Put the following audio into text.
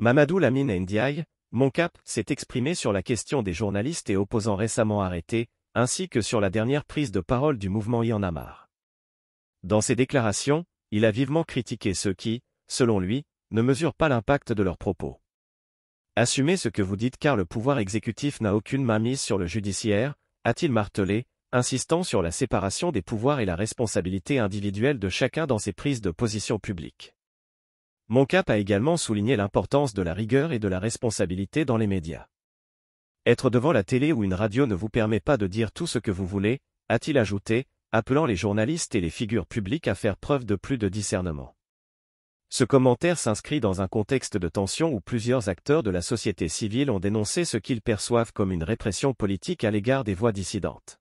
Mamadou Lamine Ndiaye, mon cap, s'est exprimé sur la question des journalistes et opposants récemment arrêtés, ainsi que sur la dernière prise de parole du mouvement Yanamar. Dans ses déclarations, il a vivement critiqué ceux qui, selon lui, ne mesurent pas l'impact de leurs propos. Assumez ce que vous dites car le pouvoir exécutif n'a aucune mainmise sur le judiciaire, a-t-il martelé, insistant sur la séparation des pouvoirs et la responsabilité individuelle de chacun dans ses prises de position publiques. Mon cap a également souligné l'importance de la rigueur et de la responsabilité dans les médias. Être devant la télé ou une radio ne vous permet pas de dire tout ce que vous voulez, a-t-il ajouté, appelant les journalistes et les figures publiques à faire preuve de plus de discernement. Ce commentaire s'inscrit dans un contexte de tension où plusieurs acteurs de la société civile ont dénoncé ce qu'ils perçoivent comme une répression politique à l'égard des voix dissidentes.